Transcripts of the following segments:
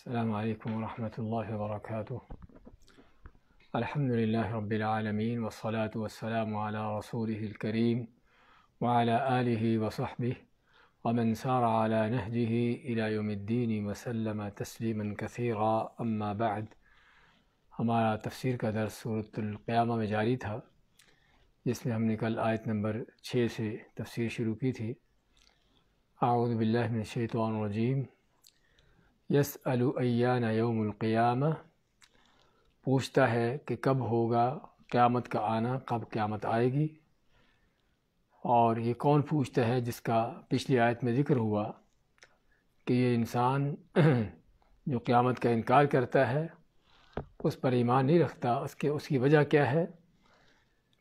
السلام عليكم ورحمة الله وبركاته الحمد لله رب العالمين والصلاة والسلام على رسوله الكريم وعلى آله وصحبه ومن سار على نهجه إلى يوم الدين وسلم تسليما كثيرا أما بعد أما تفسير كدر سورة القيامة مجاريتها میں جاری تھا جس میں ہم نے کل آیت نمبر 6 سے تفسیر شروع کی تھی اعوذ باللہ من الشیطان الرجیم यस अलैयान यौमक़ियाम पूछता है कि कब होगा क़्यामत का आना कब क़्यामत आएगी और ये कौन पूछता है जिसका पिछली आयत में ज़िक्र हुआ कि ये इंसान जो क़्यामत का इनकार करता है उस पर ईमान नहीं रखता उसके उसकी वजह क्या है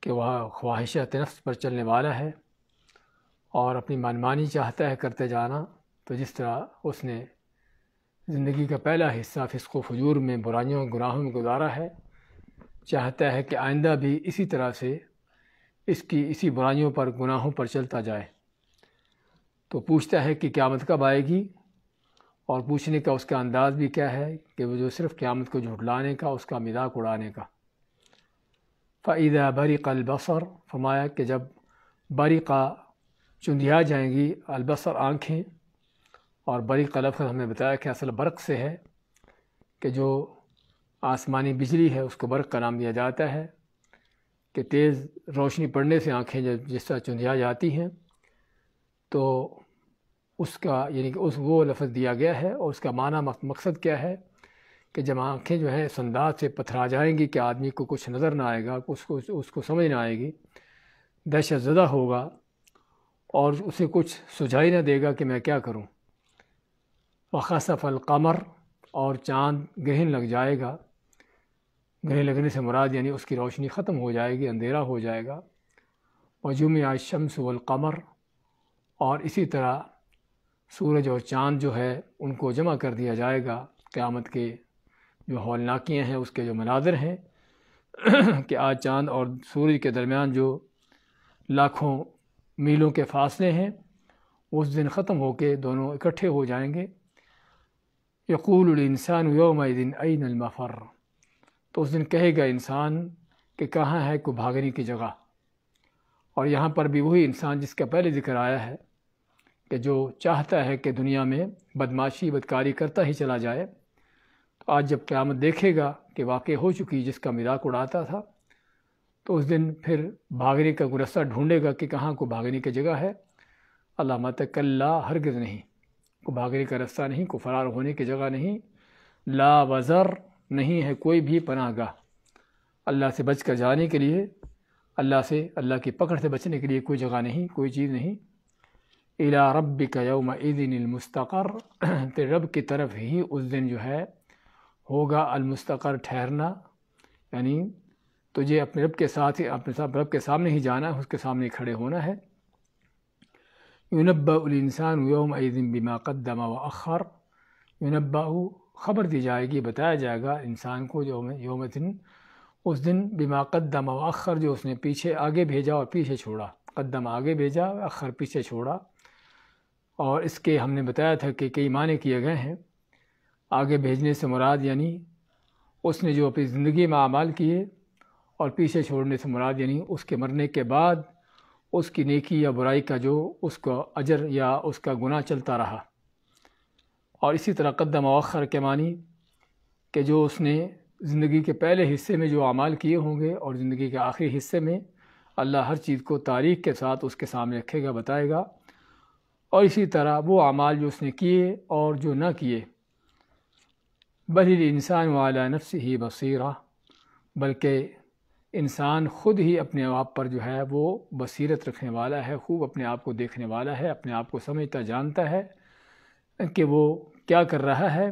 कि वह ख्वाहिश नफ्स पर चलने वाला है और अपनी मनमानी चाहता है करते जाना तो जिस तरह उसने ज़िंदगी का पहला हिस्सा फिसको फजूर में बुराइयों गुनाहों में गुजारा है चाहता है कि आइंदा भी इसी तरह से इसकी इसी बुराइयों पर गुनाहों पर चलता जाए तो पूछता है कि क़्यामत कब आएगी और पूछने का उसका अंदाज़ भी क्या है कि वो जो सिर्फ क़्यामत को झुटलाने का उसका मिजाक उड़ाने का फ़ैदा बरी अलबसर फरमाया कि जब का चुंदिया जाएंगी अलबसर आँखें और बरी का हमने बताया कि असल बर्क से है कि जो आसमानी बिजली है उसको बर्क का नाम दिया जाता है कि तेज़ रोशनी पड़ने से आँखें जब जिस तरह चुंधिया जाती हैं तो उसका यानी कि उस वो लफ्ज़ दिया गया है और उसका माना मकसद क्या है कि जब आँखें जो हैं इस से पथरा जाएंगी कि आदमी को कुछ नज़र ना आएगा उसको उसको समझ ना आएगी दहशत ज़दा होगा और उसे कुछ सुझाई ना देगा कि मैं क्या करूं वखसफ़ल कमर और चाँद ग्रहण लग जाएगा ग्रहण लगने से मुराद यानी उसकी रोशनी ख़त्म हो जाएगी अंधेरा हो जाएगा वजुम शम्स वमर और इसी तरह सूरज और चाँद जो है उनको जमा कर दिया जाएगा क़्यामत के जो हौलनाकियाँ हैं उसके जो मनाजर हैं कि आज चाँद और सूरज के दरमियान जो लाखों मीलों के फासले हैं उस दिन ख़त्म होकर दोनों इकट्ठे हो जाएंगे यकूल इंसान योम दिन आइन अलमफ़र तो उस दिन कहेगा इंसान कि कहाँ है को भागने की जगह और यहाँ पर भी वही इंसान जिसका पहले जिक्र आया है कि जो चाहता है कि दुनिया में बदमाशी बदकारी करता ही चला जाए तो आज जब क़्यामत देखेगा कि वाक़ हो चुकी जिसका मिराक उड़ाता था तो उस दिन फिर भागने का गुरस्सा ढूंढेगा कि कहाँ को भागने की जगह है अल्लाह मत कल्ला हरगज़ नहीं को भागने का रास्ता नहीं को फरार होने की जगह नहीं ला वज़र नहीं है कोई भी पनागाह अल्लाह से बच कर जाने के लिए अल्लाह से अल्लाह की पकड़ से बचने के लिए कोई जगह नहीं कोई चीज़ नहीं इला रब का यौम ईदिनमस्तकर तेरे रब की तरफ ही उस दिन जो है होगा अलमस्तकर ठहरना यानी तुझे अपने रब के साथ ही अपने साथ रब के सामने ही जाना है उसके सामने खड़े होना है युनबा इंसान योम बिमा कदमा व अखर युनबा ख़बर दी जाएगी बताया जाएगा इंसान को योम योम दिन उस दिन बिमा कदमा व अखर जो उसने पीछे आगे भेजा और पीछे छोड़ा कदम आगे भेजा अखर पीछे छोड़ा और इसके हमने बताया था कि कई माने किए गए हैं आगे भेजने से मुराद यानी उसने जो अपनी ज़िंदगी में अमाल किए और पीछे छोड़ने से मुराद यानी उसके मरने के बाद उसकी नेकी या बुराई का जो उसका अजर या उसका गुना चलता रहा और इसी तरह कदम अवखर के मानी कि जो उसने ज़िंदगी के पहले हिस्से में जो अमाल किए होंगे और ज़िंदगी के आखिरी हिस्से में अल्लाह हर चीज़ को तारीख के साथ उसके सामने रखेगा बताएगा और इसी तरह वो अमाल जो उसने किए और जो ना किए बल इंसान वाला नफ्स ही बसीरा बल्कि इंसान ख़ुद ही अपने आप पर जो है वो बसीरत रखने वाला है खूब अपने आप को देखने वाला है अपने आप को समझता जानता है कि वो क्या कर रहा है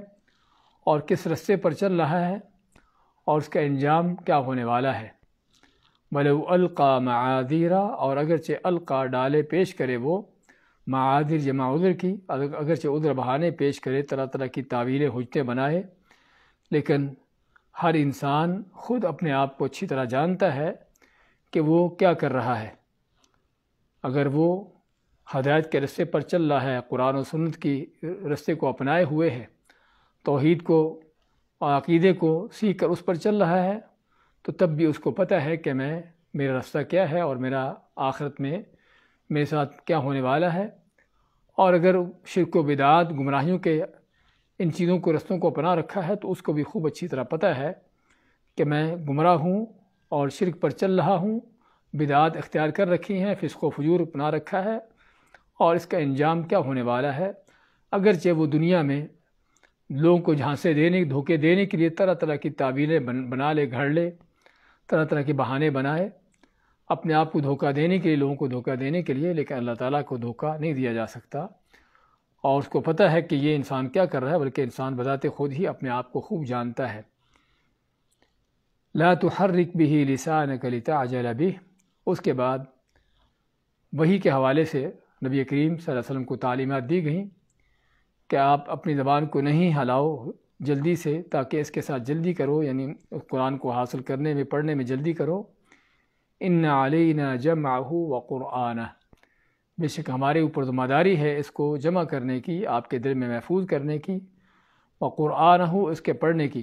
और किस रस्ते पर चल रहा है और उसका इंजाम क्या होने वाला है भले वो अलका मदीरा और अगरचे अलका डाले पेश करे वो मदिर जमा उधर की अगरचे उधर बहाने पेश करे तरह तरह की तावीरें हजते बनाए लेकिन हर इंसान खुद अपने आप को अच्छी तरह जानता है कि वो क्या कर रहा है अगर वो हदायत के रस्ते पर चल रहा है कुरान और सुन्नत की रस्ते को अपनाए हुए है तोहद को और अकीदे को सीख कर उस पर चल रहा है तो तब भी उसको पता है कि मैं मेरा रास्ता क्या है और मेरा आखिरत में मेरे साथ क्या होने वाला है और अगर शिरक बिदात गुमराहियों के इन चीज़ों को रस्तों को अपना रखा है तो उसको भी खूब अच्छी तरह पता है कि मैं गुमराह हूँ और शिरक पर चल रहा हूँ बिदात अख्तियार कर रखी हैं फ़िसको फजूर अपना रखा है और इसका इंजाम क्या होने वाला है अगरचे वो दुनिया में लोगों को झांसे देने धोखे देने के लिए तरह तरह की ताबीलें बन, बना ले घड़ ले तरह तरह के बहाने बनाए अपने आप को धोखा देने के लिए लोगों को धोखा देने के लिए लेकिन अल्लाह ताला को धोखा नहीं दिया जा सकता और उसको पता है कि ये इंसान क्या कर रहा है बल्कि इंसान बताते खुद ही अपने आप को खूब जानता है ला तो हर रिक भी लिसा न कलिता अजला भी उसके बाद वही के हवाले से नबी करीम वसल्लम को तालीमत दी गई कि आप अपनी ज़बान को नहीं हलाओ जल्दी से ताकि इसके साथ जल्दी करो यानी कुरान को हासिल करने में पढ़ने में जल्दी करो इन आलिना आहू व क़ुरआना बेशक हमारे ऊपर ज़िम्मेदारी है इसको जमा करने की आपके दिल में महफूज करने की और कुरान हो इसके पढ़ने की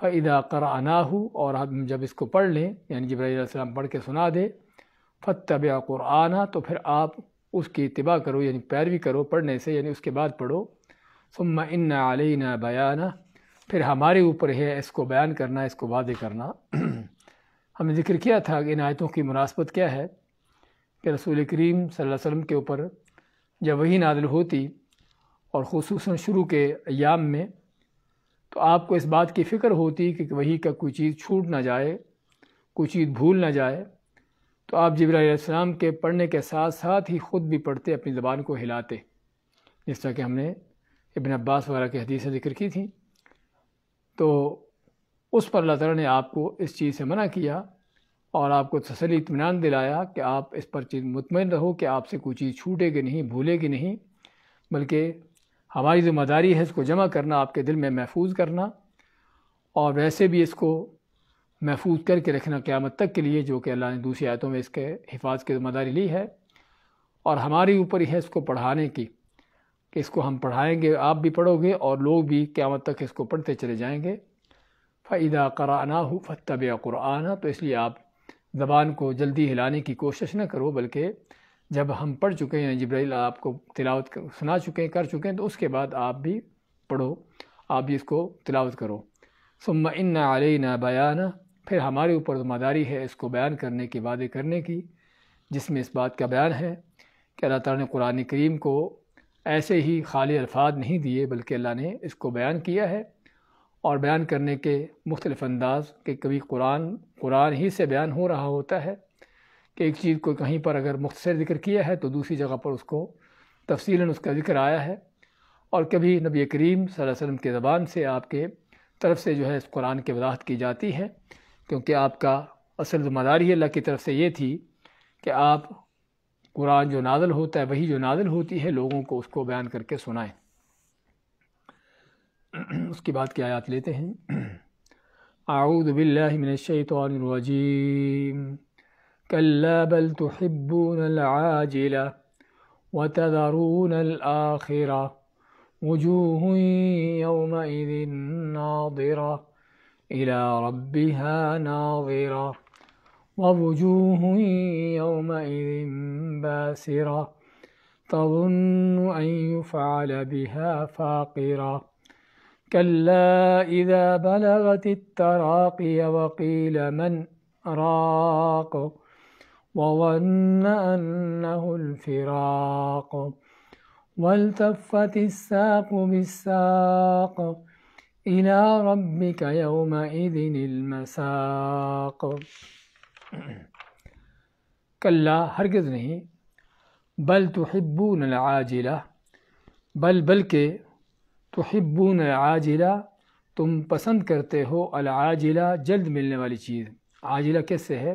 फ़ैदा आना हो और हम जब इसको पढ़ लें यानी जब्राम पढ़ के सुना दे फ़तब कुराना तो फिर आप उसकी इतबा करो यानी पैरवी करो पढ़ने से यानी उसके बाद पढ़ो सुम इन आलना बयाना फिर हमारे ऊपर है इसको बयान करना इसको वादे करना हमने जिक्र किया था कि इन आयतों की मुनासबत क्या है कि रसूल करीम वसल्लम के ऊपर जब वही नादिल होती और खसूस शुरू के अयाम में तो आपको इस बात की फ़िक्र होती कि वही का कोई चीज़ छूट ना जाए कोई चीज़ भूल ना जाए तो आप जब्राम के पढ़ने के साथ साथ ही ख़ुद भी पढ़ते अपनी ज़बान को हिलाते जिस तरह कि हमने इबन अब्बास वगैरह की हदीसें जिक्र की थी तो उस पर अल्लाह ताला ने आपको इस चीज़ से मना किया और आपको तसली इतमान दिलाया कि आप इस पर चीज़ मुतमिन रहो कि आपसे कोई चीज़ छूटेगी नहीं भूलेगी नहीं बल्कि हमारी ज़िम्मेदारी है इसको जमा करना आपके दिल में महफूज करना और वैसे भी इसको महफूज करके रखना क़्यामत तक के लिए जो कि अल्लाह ने दूसरी आयतों में इसके हिफाज की ज़िम्मेदारी ली है और हमारे ऊपर ही है इसको पढ़ाने की कि इसको हम पढ़ाएंगे आप भी पढ़ोगे और लोग भी क़्यामत तक इसको पढ़ते चले जाएँगे फ़ैदा कराना हो फ़तब कुरआना तो इसलिए आप ज़बान को जल्दी हिलाने की कोशिश न करो बल्कि जब हम पढ़ चुके हैं जब्राइल आपको तिलावत कर, सुना चुके हैं कर चुके हैं तो उसके बाद आप भी पढ़ो आप भी इसको तिलावत करो सुम इन आलई ना बयान फिर हमारे ऊपर ज़िम्मेदारी है इसको बयान करने की वादे करने की जिसमें इस बात का बयान है कि अल्लाह ताला ने कुरान करीम को ऐसे ही खाली अल्फाज नहीं दिए बल्कि अल्लाह ने इसको बयान किया है और बयान करने के मुख्तलिफ अंदाज के कभी कुरान कुरान ही से बयान हो रहा होता है कि एक चीज़ को कहीं पर अगर मुख्तर जिक्र किया है तो दूसरी जगह पर उसको तफसीला उसका जिक्र आया है और कभी नबी करीम वसल्लम के ज़बान से आपके तरफ से जो है इस कुरान की वजाहत की जाती है क्योंकि आपका असल ज़िम्मेदारी अल्लाह की तरफ से ये थी कि आप कुरान जो नादल होता है वही जो नादल होती है लोगों को उसको बयान करके सुनाएं اس کے بعد کی آیات لیتے ہیں اعوذ باللہ من الشیطان الرجیم کلا بل تحبون العاجلہ وتذرون الاخرہ وجوه يومئذ ناظرة إلى ربها ناظرة ووجوه يومئذ باسرة تظن أن يفعل بها فاقرة كلا إذا بلغت التراقي وقيل من راق وظن أنه الفراق والتفت الساق بالساق إلى ربك يومئذ المساق كلا هرگز نہیں بل تحبون العاجلة بل بلکہ तो हिब्बून आजिला तुम पसंद करते हो आजिला जल्द मिलने वाली चीज़ आजिला कैसे है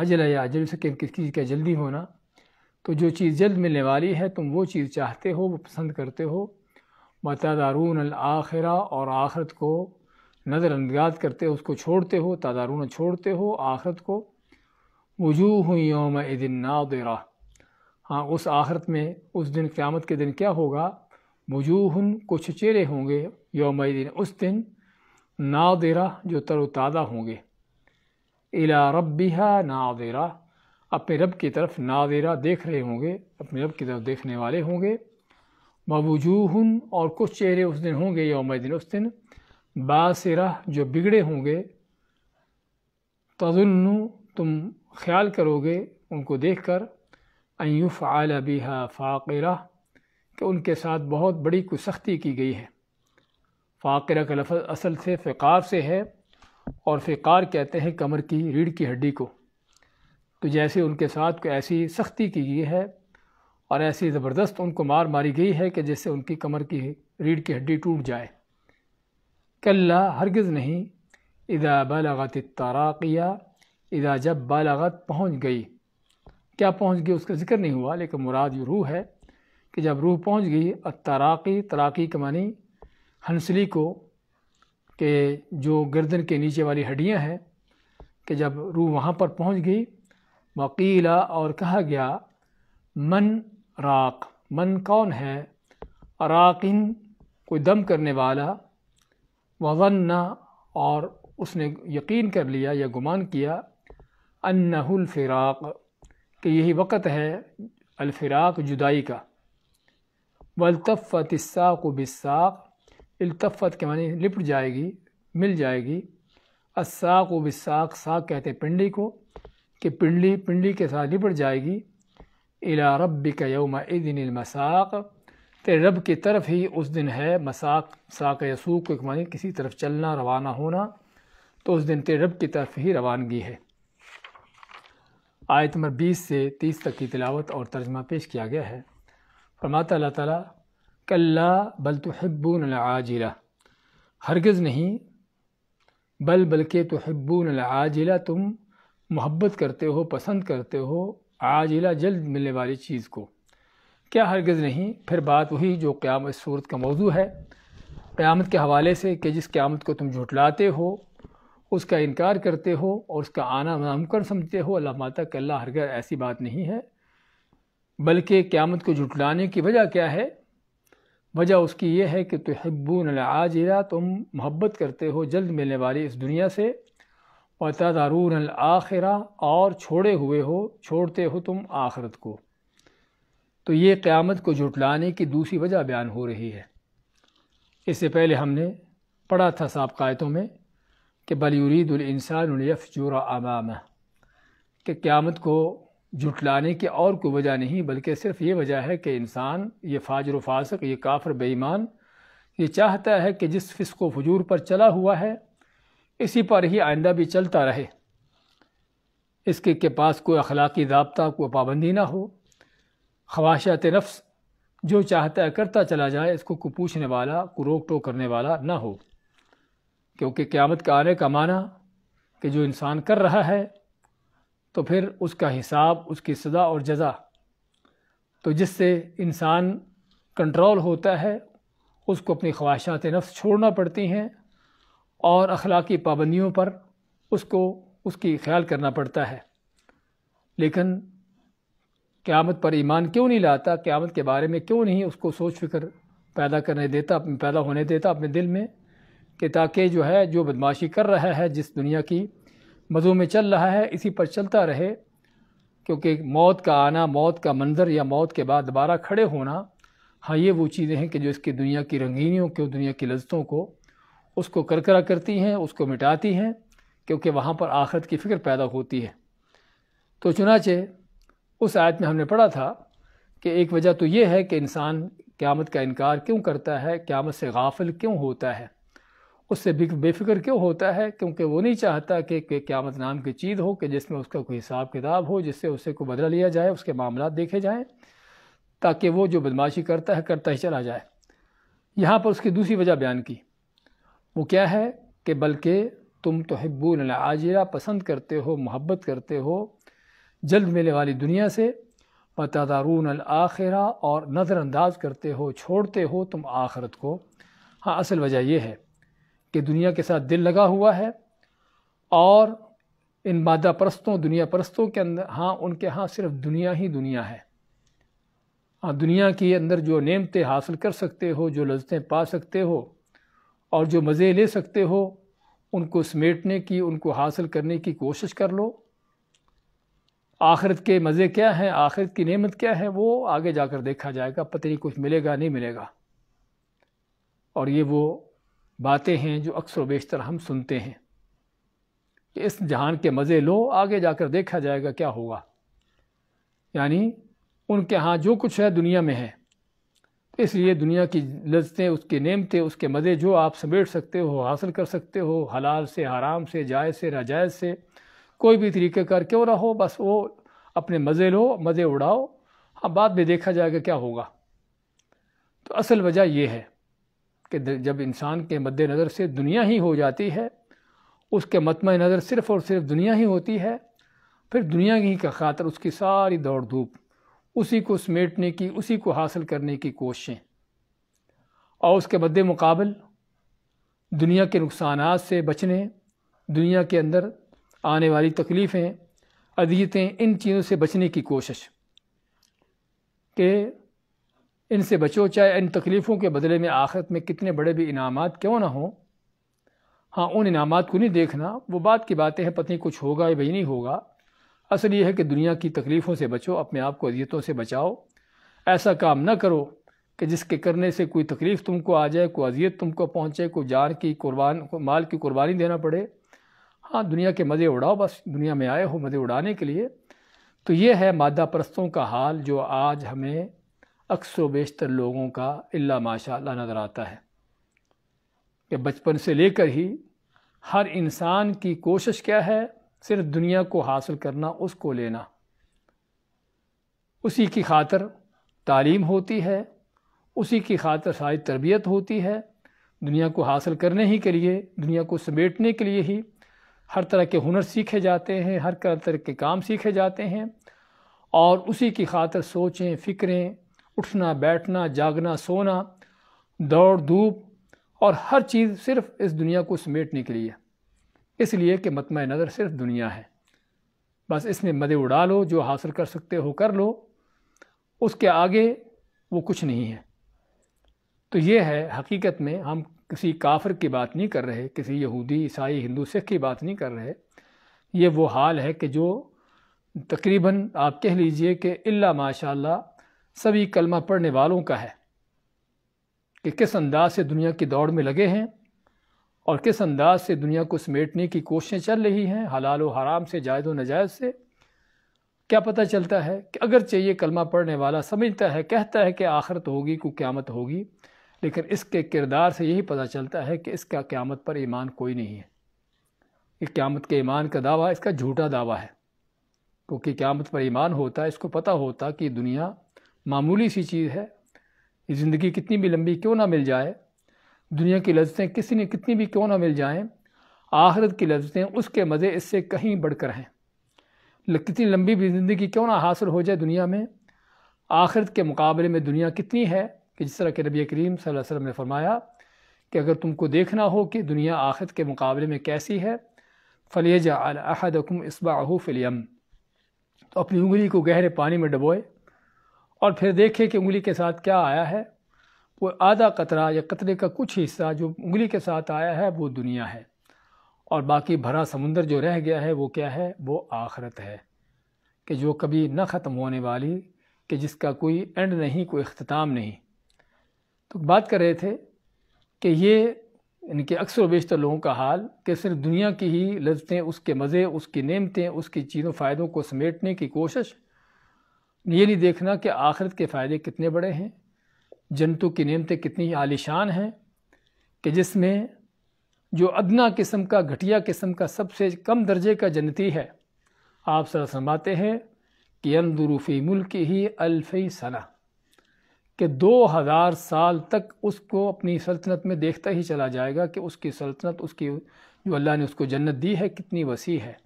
आजिला या आजिल से किस चीज़ का जल्दी होना तो जो चीज़ जल्द मिलने वाली है तुम वो चीज़ चाहते हो वो पसंद करते हो मतदारून आखिरा और आखरत को नज़रअंदाज करते हो उसको छोड़ते हो तादारून छोड़ते हो आखरत को वजूह योम दिन नादरा हाँ उस आखरत में उस दिन क़्यामत के दिन क्या होगा वजूहन कुछ चेहरे होंगे योम दिन उस दिन देरा जो तरोताज़ा होंगे इला रबिहा नादिरा अपने रब की तरफ देरा देख रहे होंगे अपने रब की तरफ देखने वाले होंगे मवजूहन और कुछ चेहरे उस दिन होंगे योम दिन उस दिन बासरा जो बिगड़े होंगे तजुन्नु तुम ख्याल करोगे उनको देख कर अयुफ़ आल बिहा फ़ाक़रा कि उनके साथ बहुत बड़ी कुछ सख्ती की गई है फ़ाकिर का लफ असल से फ़िकार से है और फ़िकार कहते हैं कमर की रीढ़ की हड्डी को तो जैसे उनके साथ कोई ऐसी सख्ती की गई है और ऐसी ज़बरदस्त उनको मार मारी गई है कि जैसे उनकी कमर की रीढ़ की हड्डी टूट जाए कल्ला हरगज़ नहीं इदा बालागत ताराकिया इदा जब बालागत पहुँच गई क्या पहुँच गई उसका ज़िक्र नहीं हुआ लेकिन मुराद यू रूह है कि जब रूह पहुंच गई तराकी तराकी के मानी हंसली को के जो गर्दन के नीचे वाली हड्डियां हैं कि जब रूह वहाँ पर पहुँच गई वकीला और कहा गया मन राक मन कौन है अराकिन कोई दम करने वाला वन्ना और उसने यकीन कर लिया या गुमान किया अन्नहुल फिराक कि यही वक़्त है अलफिराक जुदाई का वलतफ़त इसाक़ बिसाक इल्तफ़त के मानी लिपट जाएगी मिल जाएगी असाक व बिसाक साक कहते हैं पिंडी को कि पिंडी पिंडी के साथ लिपट जाएगी इला रब का यौम दिन मसाक तेरे रब की तरफ ही उस दिन है मसाक साक यसूक को मानी किसी तरफ चलना रवाना होना तो उस दिन तेरे रब की तरफ ही रवानगी है आयत नंबर 20 से 30 तक की तिलावत और तर्जमा पेश किया गया है फरमाता अल्लाह ताला कल्ला बल तो तहब्बून आजिला हरगज़ नहीं बल बल्कि तो तहब्बून आजिला तुम मोहब्बत करते हो पसंद करते हो आजिला जल्द मिलने वाली चीज़ को क्या हरगज़ नहीं फिर बात वही जो क़्यामत सूरत का मौजू है क़्यामत के हवाले से कि जिस क़्यामत को तुम झुटलाते हो उसका इनकार करते हो और उसका आना नामकर समझते हो अल्लाह माता कल्ला हरगज़ ऐसी बात नहीं है बल्कि क़्यामत को जुटलाने की वजह क्या है वजह उसकी ये है कि तहब्बून आजिरा तुम मोहब्बत करते हो जल्द मिलने वाली इस दुनिया से और तदारून आखिरा और छोड़े हुए हो छोड़ते हो तुम आखरत को तो ये क़्यामत को जुटलाने की दूसरी वजह बयान हो रही है इससे पहले हमने पढ़ा था सबकायतों में कि जोरा अमाम कि क़्यामत को जुटलाने की और कोई वजह नहीं बल्कि सिर्फ ये वजह है कि इंसान ये फाजर फासक ये काफर बेईमान ये चाहता है कि जिस फिस्क व फजूर पर चला हुआ है इसी पर ही आइंदा भी चलता रहे इसके के पास कोई अखलाकी जबता कोई पाबंदी ना हो खवाशात नफ्स जो चाहता है करता चला जाए इसको को पूछने वाला को रोक टोक करने वाला ना हो क्योंकि क़्यामत का आने का माना कि जो इंसान कर रहा है तो फिर उसका हिसाब उसकी सज़ा और जज़ा तो जिससे इंसान कंट्रोल होता है उसको अपनी ख्वाहिशात नफ्स छोड़ना पड़ती हैं और अखलाकी पाबंदियों पर उसको उसकी ख्याल करना पड़ता है लेकिन क़्यामत पर ईमान क्यों नहीं लाता क़्यामत के बारे में क्यों नहीं उसको सोच फिक्र पैदा करने देता पैदा होने देता अपने दिल में कि ताकि जो है जो बदमाशी कर रहा है जिस दुनिया की मज़ू में चल रहा है इसी पर चलता रहे क्योंकि मौत का आना मौत का मंजर या मौत के बाद दोबारा खड़े होना हाँ ये वो चीज़ें हैं कि जो इसकी दुनिया की रंगीनियों को दुनिया की लज्जतों को उसको करकरा करती हैं उसको मिटाती हैं क्योंकि वहाँ पर आखरत की फ़िक्र पैदा होती है तो चुनाचे उस आयत में हमने पढ़ा था कि एक वजह तो ये है कि इंसान क़्यामत का इनकार क्यों करता है क़्यामत से गाफिल क्यों होता है उससे बेफिक्र क्यों होता है क्योंकि वो नहीं चाहता कि क्यामत नाम की चीज़ हो कि जिसमें उसका कोई हिसाब किताब हो जिससे उससे को बदला लिया जाए उसके मामला देखे जाएँ ताकि वो जो बदमाशी करता है करता ही चला जाए यहाँ पर उसकी दूसरी वजह बयान की वो क्या है कि बल्कि तुम तो हिब्बून आजिरा पसंद करते हो मोहब्बत करते हो जल्द मिलने वाली दुनिया से मतदारून आखिरा और नज़रअंदाज करते हो छोड़ते हो तुम आखरत को हाँ असल वजह यह है कि दुनिया के साथ दिल लगा हुआ है और इन मादा परस्तों दुनिया परस्तों के अंदर हाँ उनके यहाँ सिर्फ दुनिया ही दुनिया है हाँ दुनिया के अंदर जो नेमतें हासिल कर सकते हो जो लजतें पा सकते हो और जो मज़े ले सकते हो उनको समेटने की उनको हासिल करने की कोशिश कर लो आखिरत के मज़े क्या हैं आखिरत की नेमत क्या है वो आगे जाकर देखा जाएगा पता नहीं कुछ मिलेगा नहीं मिलेगा और ये वो बातें हैं जो अक्सर वेशतर हम सुनते हैं कि इस जहान के मज़े लो आगे जाकर देखा जाएगा क्या होगा यानी उनके यहाँ जो कुछ है दुनिया में है तो इसलिए दुनिया की लजतें उसके नेमते उसके मज़े जो आप समेट सकते हो हासिल कर सकते हो हलाल से हराम से जायज़ से नाजायज़ से कोई भी तरीके कर क्यों रहो बस वो अपने मज़े लो मज़े उड़ाओ हाँ बाद में देखा जाएगा क्या होगा तो असल वजह ये है कि जब इंसान के मद्देनज़र से दुनिया ही हो जाती है उसके मतम नज़र सिर्फ़ और सिर्फ दुनिया ही होती है फिर दुनिया ही का खातर उसकी सारी दौड़ धूप उसी को समेटने की उसी को हासिल करने की कोशिशें और उसके मद्द मुकाबल दुनिया के नुकसान से बचने दुनिया के अंदर आने वाली तकलीफ़ें अदीतें इन चीज़ों से बचने की कोशिश के इनसे बचो चाहे इन तकलीफ़ों के बदले में आखिरत में कितने बड़े भी इनामात क्यों ना हों हाँ उन इनामात को नहीं देखना वो बात की बातें हैं पत्नी कुछ होगा या भाई नहीं होगा असल ये है कि दुनिया की तकलीफ़ों से बचो अपने आप को अजियतों से बचाओ ऐसा काम ना करो कि जिसके करने से कोई तकलीफ़ तुमको आ जाए कोई अजियत तुमको पहुँचे कोई जान की कुर्बान माल की कुर्बानी देना पड़े हाँ दुनिया के मज़े उड़ाओ बस दुनिया में आए हो मज़े उड़ाने के लिए तो ये है मादा परस्तों का हाल जो आज हमें अक्सर बेशतर लोगों का इल्ला माशा नज़र आता है कि बचपन से लेकर ही हर इंसान की कोशिश क्या है सिर्फ दुनिया को हासिल करना उसको लेना उसी की खातर तालीम होती है उसी की खातर सारी तरबियत होती है दुनिया को हासिल करने ही के लिए दुनिया को समेटने के लिए ही हर तरह के हुनर सीखे जाते हैं हर तरह के काम सीखे जाते हैं और उसी की खातर सोचें फ़िक्रें उठना बैठना जागना सोना दौड़ धूप और हर चीज़ सिर्फ इस दुनिया को समेटने के लिए इसलिए कि मतम नज़र सिर्फ दुनिया है बस इसमें मदे उड़ा लो जो हासिल कर सकते हो कर लो उसके आगे वो कुछ नहीं है तो ये है हकीकत में हम किसी काफर की बात नहीं कर रहे किसी यहूदी ईसाई हिंदू सिख की बात नहीं कर रहे ये वो हाल है कि जो तकरीबन आप कह लीजिए कि इल्ला माशा सभी कलमा पढ़ने वालों का है कि किस अंदाज से दुनिया की दौड़ में लगे हैं और किस अंदाज से दुनिया को समेटने की कोशिशें चल रही हैं हलाल व हराम से जायद व नजायज से क्या पता चलता है कि अगर चाहिए कलमा पढ़ने वाला समझता है कहता है कि आखिरत तो होगी को क्यामत होगी लेकिन इसके किरदार से यही पता चलता है कि इसका क्यामत पर ईमान कोई नहीं है ये क्यामत के ईमान का दावा इसका झूठा दावा है क्योंकि क्यामत पर ईमान होता है इसको पता होता कि दुनिया मामूली सी चीज़ है ज़िंदगी कितनी भी लंबी क्यों ना मिल जाए दुनिया की लज्जतें किसी ने कितनी भी क्यों ना मिल जाएं आखरत की लज्जतें उसके मज़े इससे कहीं बढ़कर हैं कितनी लंबी भी ज़िंदगी क्यों ना हासिल हो जाए दुनिया में आखिरत के मुकाबले में दुनिया कितनी है कि जिस तरह के नबी करीम वसल्लम ने फरमाया कि अगर तुमको देखना हो कि दुनिया आखिरत के मुकाबले में कैसी है फलिया जहदम इसबाह फिलियम तो अपनी उंगली को गहरे पानी में डबोए और फिर देखें कि उंगली के साथ क्या आया है वो आधा कतरा या कतरे का कुछ हिस्सा जो उंगली के साथ आया है वो दुनिया है और बाकी भरा समुंदर जो रह गया है वो क्या है वो आखरत है कि जो कभी न ख़त्म होने वाली कि जिसका कोई एंड नहीं कोई अख्ताम नहीं तो बात कर रहे थे कि ये इनके अक्सर बेशतर लोगों का हाल कि सिर्फ दुनिया की ही लजतें उसके मज़े उसकी नेमतें उसकी चीज़ों फ़ायदों को समेटने की कोशिश ये नहीं देखना कि आखिरत के फ़ायदे कितने बड़े हैं जन्तु की नियमतें कितनी आलिशान हैं कि जिसमें जो अदना किस्म का घटिया किस्म का सबसे कम दर्जे का जन्नती है आप सर समाते हैं कि अंदरूफ़ी मुल्क ही अल्फ़ी सना कि दो हज़ार साल तक उसको अपनी सल्तनत में देखता ही चला जाएगा कि उसकी सल्तनत उसकी जो अल्लाह ने उसको जन्नत दी है कितनी वसी है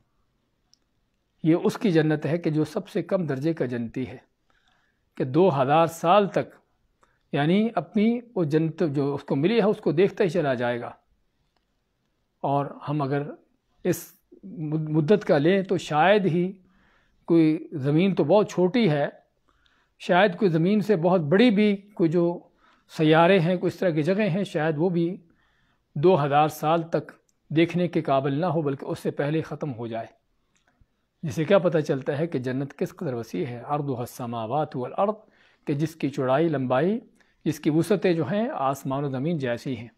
ये उसकी जन्नत है कि जो सबसे कम दर्जे का जन्नती है कि दो हज़ार साल तक यानी अपनी वो जन्नत जो उसको मिली है उसको देखता ही चला जाएगा और हम अगर इस मुद्दत का लें तो शायद ही कोई ज़मीन तो बहुत छोटी है शायद कोई ज़मीन से बहुत बड़ी भी कोई जो सैारे हैं कोई इस तरह की जगह हैं शायद वो भी दो हज़ार साल तक देखने के काबिल ना हो बल्कि उससे पहले ख़त्म हो जाए जिसे क्या पता चलता है कि जन्नत किस कदर वसी है अर्द हसमावत व अर्द के जिसकी चौड़ाई लंबाई जिसकी वसतें जो हैं आसमान और ज़मीन जैसी हैं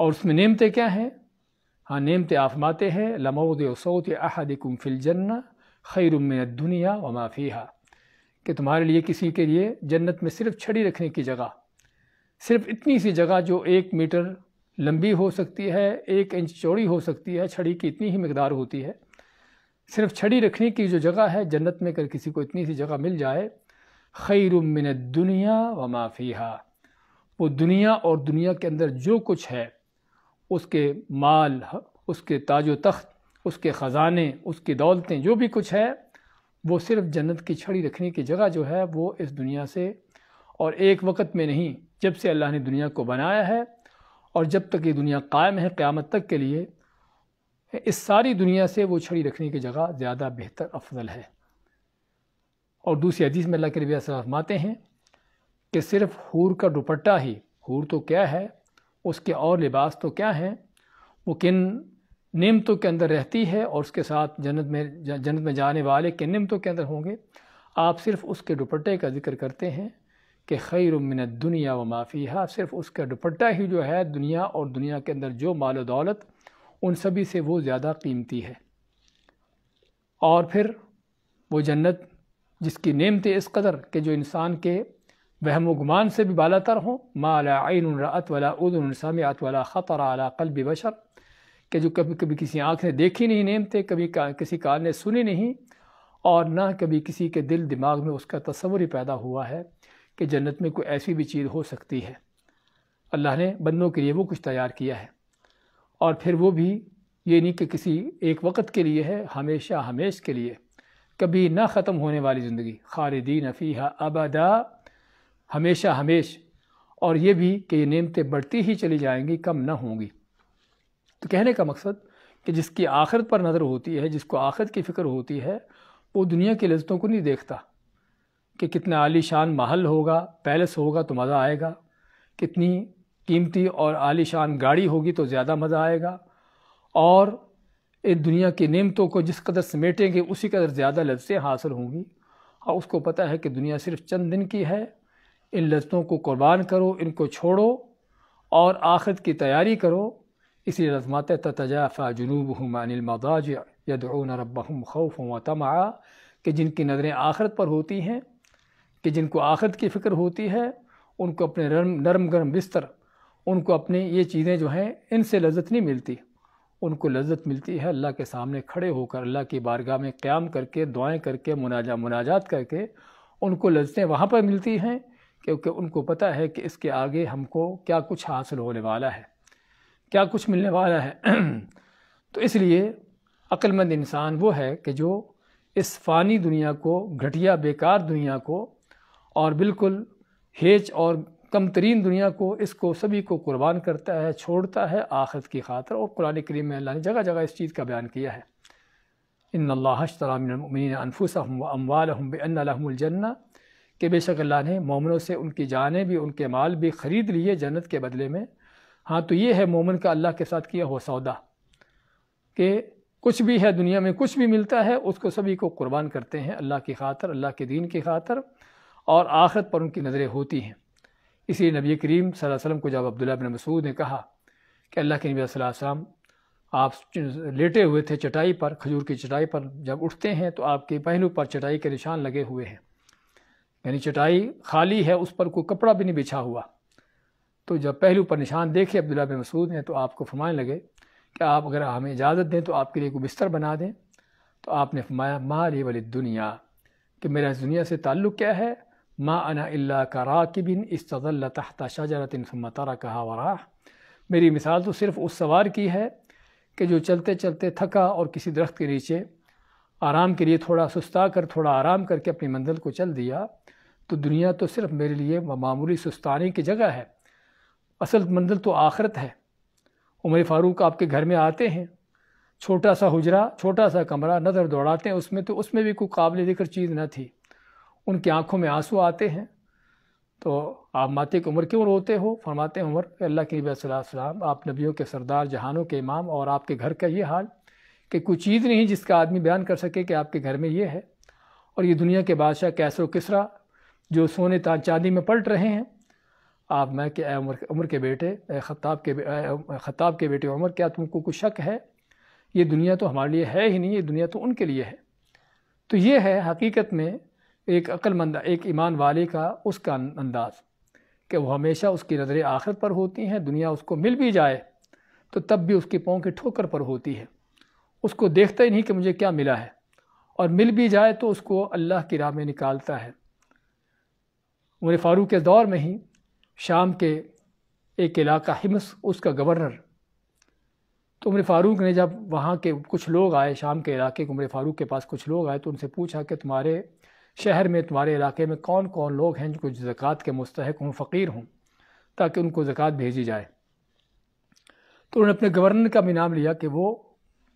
और उसमें नेमतें क्या हैं हाँ नेमतें आफमाते हैं लमोद सौत अहद कुमफिल जन्ना खैर दुनिया व माफ़िया कि तुम्हारे लिए किसी के लिए जन्नत में सिर्फ छड़ी रखने की जगह सिर्फ इतनी सी जगह जो एक मीटर लंबी हो सकती है एक इंच चौड़ी हो सकती है छड़ी की इतनी ही मकदार होती है सिर्फ छड़ी रखने की जो जगह है जन्नत में अगर किसी को इतनी सी जगह मिल जाए खैर मिन दुनिया व माफिया वो दुनिया और दुनिया के अंदर जो कुछ है उसके माल उसके ताजो तख्त उसके ख़जाने उसकी दौलतें जो भी कुछ है वो सिर्फ जन्नत की छड़ी रखने की जगह जो है वो इस दुनिया से और एक वक्त में नहीं जब से अल्लाह ने दुनिया को बनाया है और जब तक ये दुनिया कायम है क़्यामत तक के लिए इस सारी दुनिया से वो छड़ी रखने की जगह ज़्यादा बेहतर अफजल है और दूसरी हदीस में अल्लाह के रबिया फरमाते हैं कि सिर्फ हूर का दुपट्टा ही हूर तो क्या है उसके और लिबास तो क्या हैं वो किन नमतों के अंदर रहती है और उसके साथ जन्नत में जन्नत में जाने वाले किन नमतों के अंदर होंगे आप सिर्फ उसके दुपट्टे का जिक्र करते हैं कि खैर मिन दुनिया व माफ़ी सिर्फ उसका दुपट्टा ही जो है दुनिया और दुनिया के अंदर जो माल दौलत उन सभी से वो ज़्यादा कीमती है और फिर वो जन्नत जिसकी नेमतें इस कदर के जो इंसान के वहम गुमान से भी बाला तर हों मालात वाला उदन सामियात वाला ख़तर अला कल्ब बशर कि जो कभी कभी किसी आँख ने देखी नहीं नेमते कभी का, किसी कान ने सुनी नहीं और ना कभी किसी के दिल दिमाग में उसका तस्वुर ही पैदा हुआ है कि जन्नत में कोई ऐसी भी चीज़ हो सकती है अल्लाह ने बंदों के लिए वो कुछ तैयार किया है और फिर वो भी ये नहीं कि किसी एक वक्त के लिए है हमेशा हमेश के लिए कभी ना ख़त्म होने वाली ज़िंदगी खालिदीन फ़ीहा अबदा हमेशा हमेश और ये भी कि ये नियमतें बढ़ती ही चली जाएंगी कम ना होंगी तो कहने का मकसद कि जिसकी आखिरत पर नज़र होती है जिसको आखिरत की फ़िक्र होती है वो दुनिया की लज्जतों को नहीं देखता कि कितना आलीशान महल होगा पैलेस होगा तो मज़ा आएगा कितनी कीमती और आलीशान गाड़ी होगी तो ज़्यादा मज़ा आएगा और इस दुनिया की नेमतों को जिस कदर समेटेंगे उसी कदर ज़्यादा लज्जतें हासिल होंगी और उसको पता है कि दुनिया सिर्फ चंद दिन की है इन लज्जतों को कुर्बान करो इनको छोड़ो और आखिरत की तैयारी करो इसी रजमात तजाफ़ा जुनूब हमानमदाज यदून रबम खौफ तमा कि जिनकी नज़रें आखिरत पर होती हैं कि जिनको आखिरत की फ़िक्र होती है उनको अपने नरम नरम गर्म बिस्तर उनको अपनी ये चीज़ें जो हैं इनसे लजत नहीं मिलती उनको लजत मिलती है अल्लाह के सामने खड़े होकर अल्लाह की बारगाह में क़्याम करके दुआएं करके मुनाजा मुनाजात करके उनको लजतें वहाँ पर मिलती हैं क्योंकि उनको पता है कि इसके आगे हमको क्या कुछ हासिल होने वाला है क्या कुछ मिलने वाला है तो इसलिए अक्लमंद इंसान वो है कि जो इस फ़ानी दुनिया को घटिया बेकार दुनिया को और बिल्कुल हेच और कम तरीन दुनिया को इसको सभी को कुर्बान करता है छोड़ता है आखिरत की खातर और कुरान करीम में अल्लाह ने जगह जगह इस चीज़ का बयान किया है इन अल्लाहतरामिन अनफूस हम के हम बेअल्लाजन्ना बेशक अल्लाह ने मोमनों से उनकी जानें भी उनके माल भी ख़रीद लिए जन्नत के बदले में हाँ तो ये है मोमन का अल्लाह के साथ किया हुआ सौदा कि कुछ भी है दुनिया में कुछ भी मिलता है उसको सभी को कुर्बान करते हैं अल्लाह की खातर अल्लाह के दीन की खातर और आखिरत पर उनकी नज़रें होती हैं इसी नबी करीम वसल्लम को जब अब्दुल्ला बिन मसूद ने कहा कि अल्लाह के नबी वसल्लम आप लेटे हुए थे चटाई पर खजूर की चटाई पर जब उठते हैं तो आपके पहलू पर चटाई के निशान लगे हुए हैं यानी चटाई खाली है उस पर कोई कपड़ा भी नहीं बिछा हुआ तो जब पहलू पर निशान देखे अब्दुल्ला बिन मसूद ने तो आपको फरमाने लगे कि आप अगर हमें इजाज़त दें तो आपके लिए कोई बिस्तर बना दें तो आपने फरमाया मारे वाली दुनिया कि मेरा इस दुनिया से ताल्लुक़ क्या है मा अना अल्ला का राकिबिन इसतल तहत शजरत फ़मतरा कहा वरा मेरी मिसाल तो सिर्फ उस सवार की है कि जो चलते चलते थका और किसी दरख्त के नीचे आराम के लिए थोड़ा सुस्ता कर थोड़ा आराम करके अपनी मंजिल को चल दिया तो दुनिया तो सिर्फ मेरे लिए मामूली सुस्ताने की जगह है असल मंजिल तो आखरत है उमर फ़ारूक आपके घर में आते हैं छोटा सा हुजरा छोटा सा कमरा नज़र दौड़ाते हैं उसमें तो उसमें भी कोई काबिल जिक्र चीज़ न थी उनकी आंखों में आंसू आते हैं तो आप माते की उम्र क्यों रोते हो फरमाते हैं उम्र अल्लाह के नबी सलाम आप नबियों के सरदार जहानों के इमाम और आपके घर का ये हाल कि कोई चीज़ नहीं जिसका आदमी बयान कर सके कि आपके घर में ये है और ये दुनिया के बादशाह कैसर किसरा जो सोने ता चांदी में पलट रहे हैं आप मैं कि उम्र उमर के बेटे ख़ताब के ख़ताब के बेटे उमर क्या तुमको कुछ शक है ये दुनिया तो हमारे लिए है ही नहीं ये दुनिया तो उनके लिए है तो ये है हकीकत में एक अक्लमंद एक ईमान वाले का उसका अंदाज़ कि वो हमेशा उसकी नज़र आखिर पर होती हैं दुनिया उसको मिल भी जाए तो तब भी उसकी पाँव की ठोकर पर होती है उसको देखता ही नहीं कि मुझे क्या मिला है और मिल भी जाए तो उसको अल्लाह की राह में निकालता है उमर फारूक के दौर में ही शाम के एक इलाका हिम्स उसका गवर्नर तो उम्र फारूक ने जब वहाँ के कुछ लोग आए शाम के इलाके उमर फारूक के पास कुछ लोग आए तो उनसे पूछा कि तुम्हारे शहर में तुम्हारे इलाके में कौन कौन लोग हैं जो ज़क़़त के मुस्तक हों फ़कीर हों ताकि उनको ज़क़़त भेजी जाए तो उन्होंने अपने गवर्नर का भी नाम लिया कि वो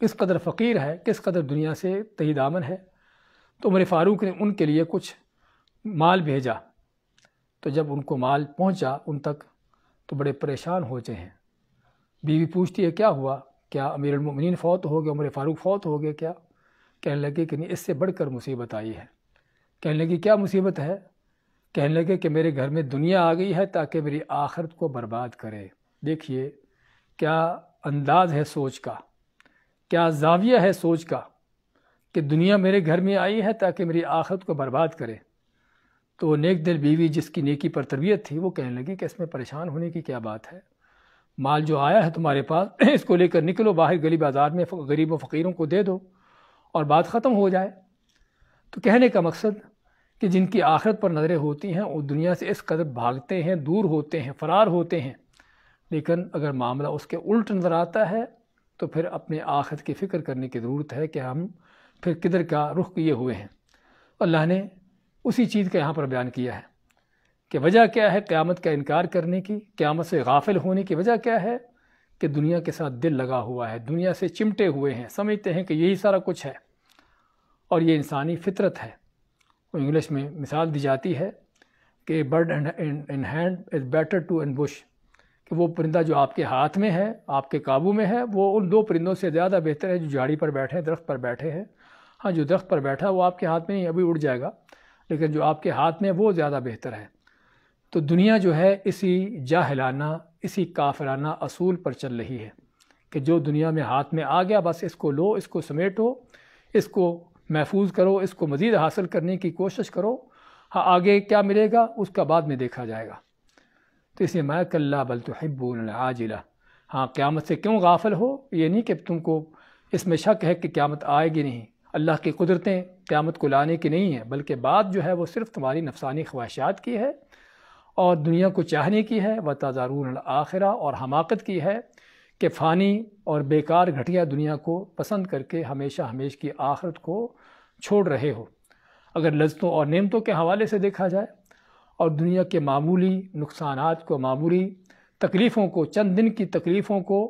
किस कदर फ़कीर है किस कदर दुनिया से तही दामन है तो उमर फ़ारूक ने उनके लिए कुछ माल भेजा तो जब उनको माल पहुँचा उन तक तो बड़े परेशान हो चे हैं बीवी पूछती है क्या हुआ क्या अमीर उमिन फ़ौत हो गए उमर फ़ारूक फ़ौत हो गए क्या कहने लगे कि नहीं इससे बढ़कर मुसीबत आई है कहने लगी क्या मुसीबत है कहने लगे कि मेरे घर में दुनिया आ गई है ताकि मेरी आखिरत को बर्बाद करे देखिए क्या अंदाज है सोच का क्या जाविया है सोच का कि दुनिया मेरे घर में आई है ताकि मेरी आखिरत को बर्बाद करे तो नेक दिल बीवी जिसकी नेकी पर तरबियत थी वो कहने लगी कि इसमें परेशान होने की क्या बात है माल जो आया है तुम्हारे पास इसको लेकर निकलो बाहर गली बाज़ार में गरीबों फ़कीरों को दे दो और बात ख़त्म हो जाए तो कहने का मकसद कि जिनकी आखिरत पर नज़रें होती हैं वो दुनिया से इस कदर भागते हैं दूर होते हैं फरार होते हैं लेकिन अगर मामला उसके उल्ट नज़र आता है तो फिर अपने आखिरत की फ़िक्र करने की ज़रूरत है कि हम फिर किधर का रुख किए हुए हैं अल्लाह ने उसी चीज़ का यहाँ पर बयान किया है कि वजह क्या है क़्यामत का इनकार करने की क़्यामत से गाफिल होने की वजह क्या है कि दुनिया के साथ दिल लगा हुआ है दुनिया से चिमटे हुए हैं समझते हैं कि यही सारा कुछ है और ये इंसानी फितरत है इंग्लिश में मिसाल दी जाती है कि bird in hand is better to an bush कि वो परिंदा जो आपके हाथ में है आपके काबू में है वो उन दो परिंदों से ज़्यादा बेहतर है जो झाड़ी पर बैठे हैं दरख्त पर बैठे हैं हाँ जो दरख्त पर बैठा है वो आपके हाथ में ही अभी उड़ जाएगा लेकिन जो आपके हाथ में वो ज़्यादा बेहतर है तो दुनिया जो है इसी जाहलाना इसी काफराना असूल पर चल रही है कि जो दुनिया में हाथ में आ गया बस इसको लो इसको समेटो इसको महफूज करो इसको मज़ीद हासिल करने की कोशिश करो हाँ आगे क्या मिलेगा उसका बाद में देखा जाएगा तो इसे मैं कल्ला बल तो हिब्बुलजिला हाँ क़्यामत से क्यों गाफिल हो ये नहीं कि तुमको इसमें शक है कि क़्यामत आएगी नहीं अल्लाह की कुदरतें क़्यामत को लाने की नहीं है बल्कि बात जो है वो सिर्फ़ तुम्हारी नफसानी ख्वाहिशात की है और दुनिया को चाहने की है व तजारून आखिरा और हमाकत की है कि फ़ानी और बेकार घटिया दुनिया को पसंद करके हमेशा हमेश की आखरत को छोड़ रहे हो अगर लज्जतों और नेमतों के हवाले से देखा जाए और दुनिया के मामूली नुकसान को मामूली तकलीफ़ों को चंद दिन की तकलीफ़ों को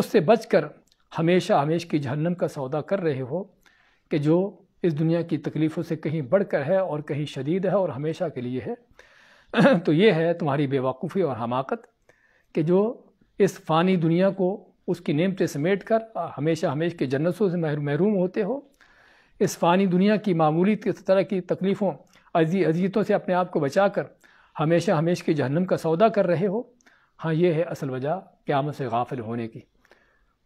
उससे बच कर हमेशा हमेश की जहन्नम का सौदा कर रहे हो कि जो इस दुनिया की तकलीफ़ों से कहीं बढ़ कर है और कहीं शदीद है और हमेशा के लिए है तो ये है तुम्हारी बेवकूफ़ी और हमाकत कि जो इस फ़ानी दुनिया को उसकी नेमतें समेट कर हमेशा हमेश के जन्नतों से महरूम होते हो इस फ़ानी दुनिया की मामूली तरह की तकलीफ़ों अजी अजीतों से अपने आप को बचा कर हमेशा हमेश के जहन्नम का सौदा कर रहे हो हाँ ये है असल वजह क्यामत से गाफिल होने की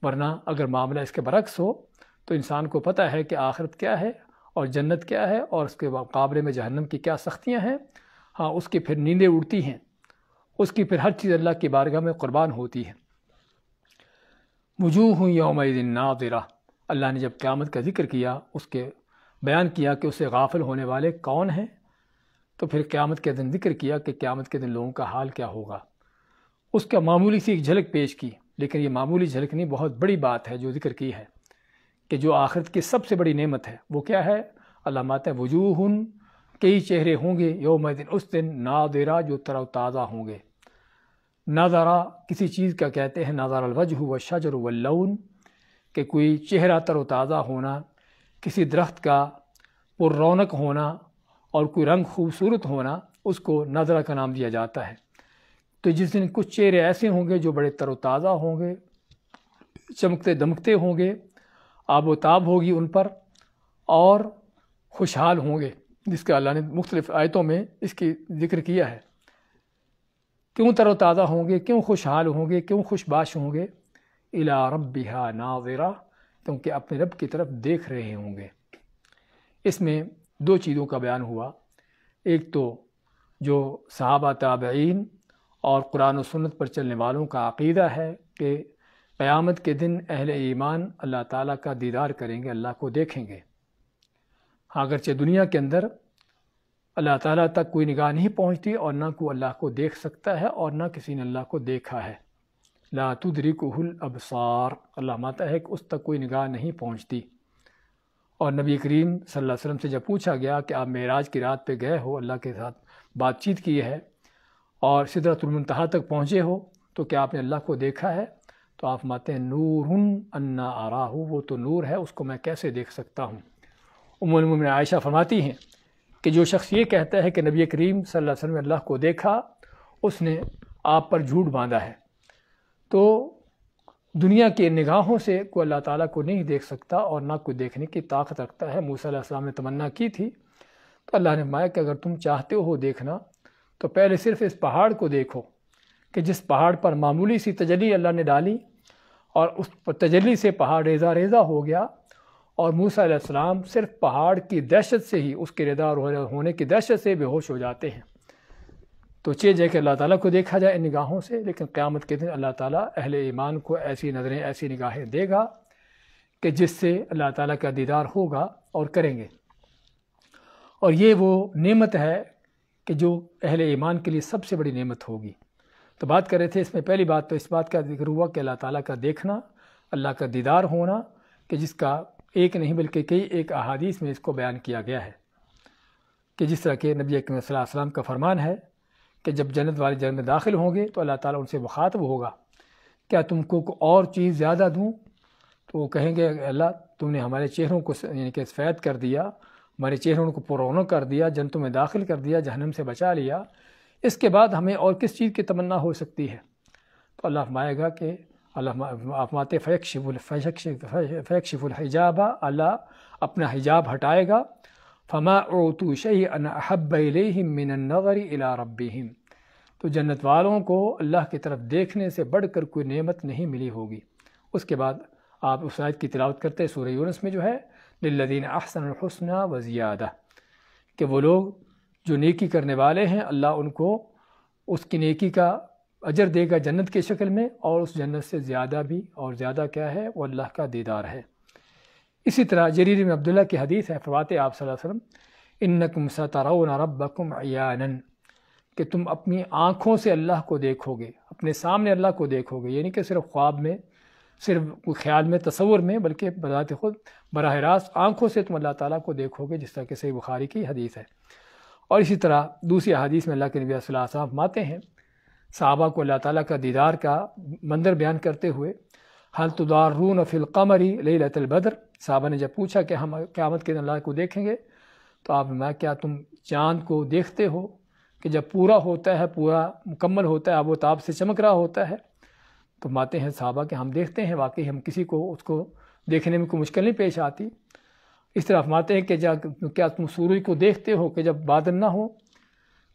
वरना अगर मामला इसके बरक्स हो तो इंसान को पता है कि आखिरत क्या है और जन्नत क्या है और उसके मुकाबले में जहन्नम की क्या सख्तियाँ हैं हाँ उसकी फिर नींदें उड़ती हैं उसकी फिर हर चीज़ अल्लाह की बारगाह में क़ुरबान होती है वजूह हूँ योम दिन नादिरा अल्लाह ने जब क़्यामत का जिक्र किया उसके बयान किया कि उससे गाफिल होने वाले कौन हैं तो फिर क़्यामत के दिन जिक्र किया कि क़्यामत के दिन लोगों का हाल क्या होगा उसका मामूली सी एक झलक पेश की लेकिन ये मामूली झलक नहीं बहुत बड़ी बात है जो जिक्र की है कि जो आखिरत की सबसे बड़ी नेमत है वो क्या है अलामत वजूहन कई चेहरे होंगे योम दिन उस दिन नादिरा जो ताज़ा होंगे नाजारा किसी चीज़ का कहते हैं नाजार वजह व शजर वल्लून के कोई चेहरा तरोताज़ा होना किसी दरख्त का पुरौनक होना और कोई रंग खूबसूरत होना उसको नजरा का नाम दिया जाता है तो जिस दिन कुछ चेहरे ऐसे होंगे जो बड़े तरोताज़ा होंगे चमकते दमकते होंगे आबोताब होगी उन पर और खुशहाल होंगे जिसका अल्लाह ने मुख्तलिफ आयतों में इसकी जिक्र किया है क्यों तरोताज़ा होंगे क्यों खुशहाल होंगे क्यों खुशबाश होंगे इला रबिहा नाजरा क्योंकि अपने रब की तरफ देख रहे होंगे इसमें दो चीज़ों का बयान हुआ एक तो जो सहाबा ताबीन और कुरान सन्नत पर चलने वालों का अकीदा है कि क़यामत के दिन अहल ईमान अल्लाह ताला का दीदार करेंगे अल्लाह को देखेंगे अगरचे दुनिया के अंदर अल्लाह ताला तक कोई निगाह नहीं पहुंचती और ना को अल्लाह को देख सकता है और ना किसी ने अल्लाह को देखा है लातुदरिकहुल अबसार अल्लाह माता है कि उस तक कोई निगाह नहीं पहुंचती और नबी करीम सल्लल्लाहु अलैहि वसल्लम से जब पूछा गया कि आप मेराज की रात पे गए हो अल्लाह के साथ बातचीत की है और सिदरतुलमतहा तक पहुँचे हो तो क्या आपने अल्लाह को देखा है तो आप माते हैं नूर अन्ना आरा वो तो नूर है उसको मैं कैसे देख सकता हूँ उमूमिन आयशा फरमाती हैं कि जो शख्स ये कहता है कि नबी करीम सल्लल्लाहु अलैहि वसल्लम अल्लाह को देखा उसने आप पर झूठ बांधा है तो दुनिया के निगाहों से कोई अल्लाह ताला को नहीं देख सकता और ना कोई देखने की ताकत रखता है मूसा अलैहिस्सलाम ने तमन्ना की थी तो अल्लाह ने माया कि अगर तुम चाहते हो देखना तो पहले सिर्फ इस पहाड़ को देखो कि जिस पहाड़ पर मामूली सी तजली अल्लाह ने डाली और उस तजली से पहाड़ रेजा रेजा हो गया और मूसा सिर्फ पहाड़ की दहशत से ही उसके रेदार होने की दहशत से बेहोश हो जाते हैं तो चे है कि अल्लाह ताला को देखा जाए इन निगाहों से लेकिन क़्यामत के दिन अल्लाह ताला अहल ईमान को ऐसी नज़रें ऐसी निगाहें देगा कि जिससे अल्लाह ताला का दीदार होगा और करेंगे और ये वो नेमत है कि जो अहल ईमान के लिए सबसे बड़ी नेमत होगी तो बात कर रहे थे इसमें पहली बात तो इस बात का जिक्र हुआ कि अल्लाह ताली का देखना अल्लाह का दीदार होना कि जिसका एक नहीं बल्कि कई एक अहादीस में इसको बयान किया गया है कि जिस तरह के नबी वसल्लम का फरमान है कि जब जन्नत वाले जन्म में दाखिल होंगे तो अल्लाह ताला उनसे मुखातब होगा क्या तुमको और चीज़ ज़्यादा दूँ तो वो कहेंगे अल्लाह तुमने हमारे चेहरों को यानी कि सफ़ैद कर दिया हमारे चेहरों को पुराना कर दिया जन्तों में दाखिल कर दिया जहनम से बचा लिया इसके बाद हमें और किस चीज़ की तमन्ना हो सकती है तो अल्लाह माएगा कि अल्लाहते फ़ैक्शिफुल फ़ैक्शिफुल हिजाबा अल्लाह अपना हिजाब हटाएगा फमा ओतु शही अनहबल अला तो जन्नत वालों को अल्लाह की तरफ देखने से बढ़कर कोई नेमत नहीं मिली होगी उसके बाद आप उस आयत की तिलावत करते सूर्य यूनस में जो है लदीन अहसनहसना व ज़्यादा कि वो लोग जो नेकी करने वाले हैं अल्लाह उनको उसकी नेकी का अजर देगा जन्नत की शक्ल में और उस जन्नत से ज़्यादा भी और ज़्यादा क्या है वो अल्लाह का दीदार है इसी तरह जरीर में अब्दुल्ला की हदीस है फवात आप वसम इनकुम सतरौन रबकुम अयानन कि तुम अपनी आँखों से अल्लाह को देखोगे अपने सामने अल्लाह को देखोगे यानी कि सिर्फ ख्वाब में सिर्फ ख्याल में तस्वर में बल्कि बजात खुद बरह रास्त आँखों से तुम अल्लाह ताली को देखोगे जिस तरह के सही बुखारी की हदीस है और इसी तरह दूसरी हदीस में अल्लाह के नबी वसल्लम माते हैं साहबा को अल्लाह ताली का दीदार का मंदिर बयान करते हुए हल तुदारून लई लतलबद्र साहबा ने जब पूछा कि हम क़्यामत के अल्लाह को देखेंगे तो आप मैं क्या तुम चाँद को देखते हो कि जब पूरा होता है पूरा मुकम्मल होता है वो ताब से चमक रहा होता है तो माते हैं साहबा कि हम देखते हैं वाकई हम किसी को उसको देखने में कोई मुश्किल नहीं पेश आती इस तरह माते हैं कि जब क्या तुम सूरज को देखते हो कि जब बादल ना हो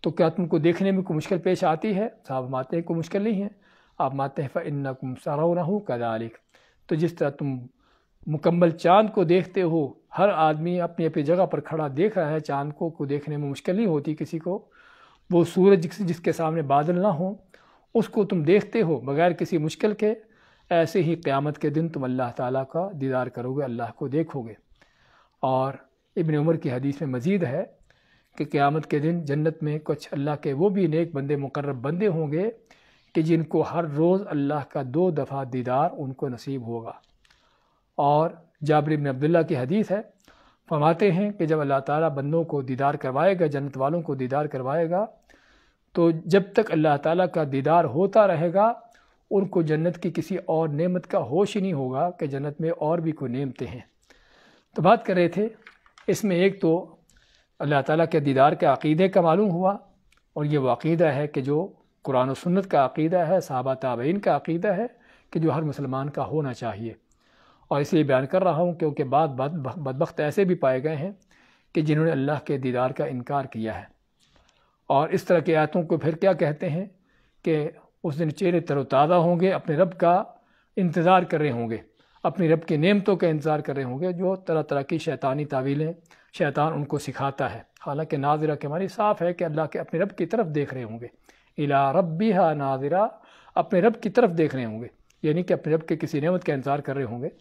तो क्या तुमको देखने में कोई मुश्किल पेश आती है साहब माते हैं कोई मुश्किल नहीं है आप माते हैं फ़िन कुम सरा हो कदालिक तो जिस तरह तुम मुकम्मल चांद को देखते हो हर आदमी अपनी अपनी जगह पर खड़ा देख रहा है चांद को को देखने में मुश्किल नहीं होती किसी को वो सूरज जिस, जिसके सामने बादल ना हो उसको तुम देखते हो बगैर किसी मुश्किल के ऐसे ही क़्यामत के दिन तुम अल्लाह ताला का दीदार करोगे अल्लाह को देखोगे और इबन उमर की हदीस में मज़ीद है कि क़्यामत के दिन जन्नत में कुछ अल्लाह के वो भी नेक बंदे मुकर बंदे होंगे कि जिनको हर रोज़ अल्लाह का दो दफ़ा दीदार उनको नसीब होगा और जाबर में अब्दुल्ला की हदीस है फरमाते हैं कि जब अल्लाह ताला बंदों को दीदार करवाएगा जन्नत वालों को दीदार करवाएगा तो जब तक अल्लाह ताला का दीदार होता रहेगा उनको जन्नत की किसी और नेमत का होश ही नहीं होगा कि जन्नत में और भी कोई नेमतें हैं तो बात कर रहे थे इसमें एक तो अल्लाह ताला के दीदार के अक़ीदे का मालूम हुआ और ये वो अक़ीदा है कि जो कुरान सन्नत का अक़ीदा है सहाबा ताबीन का अक़ीदा है कि जो हर मुसलमान का होना चाहिए और इसलिए बयान कर रहा हूँ क्योंकि बाद बदबख्त ऐसे भी पाए गए हैं कि जिन्होंने अल्लाह के दीदार का इनकार किया है और इस तरह के आयतों को फिर क्या कहते हैं कि उस दिन चेहरे तरोताज़ा होंगे अपने रब का इंतज़ार कर रहे होंगे अपनी रब की नेमतों का इंतज़ार कर रहे होंगे जो तरह तरह की शैतानी तावीलें शैतान उनको सिखाता है हालांकि नाजिरा के मानी साफ़ है कि अल्लाह के अपने रब की तरफ देख रहे होंगे इला रबी हा नाजिरा अपने रब की तरफ देख रहे होंगे यानी कि अपने रब के किसी नमत का इंतज़ार कर रहे होंगे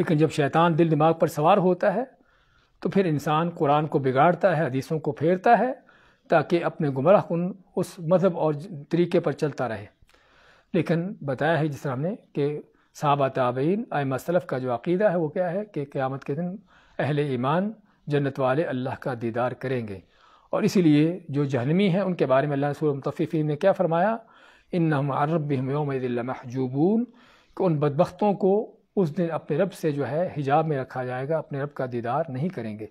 लेकिन जब शैतान दिल दिमाग पर सवार होता है तो फिर इंसान कुरान को बिगाड़ता है हदीसों को फेरता है ताकि अपने गुमराह उन उस मज़हब और तरीके पर चलता रहे लेकिन बताया है जिस हमने कि साहबा ताबीन आम सलफ़ का जो अकीदा है वो क्या है कि क़्यामत के दिन अहल ईमान जन्नत वाले अल्लाह का दीदार करेंगे और इसीलिए जो जहनमी हैं उनके बारे में अल्लाह सूर मुतफ़ीफ़ी ने क्या फ़रमाया इन हम आरबिमजूबून कि उन बदबख्तों को उस दिन अपने रब से जो है हिजाब में रखा जाएगा अपने रब का दीदार नहीं करेंगे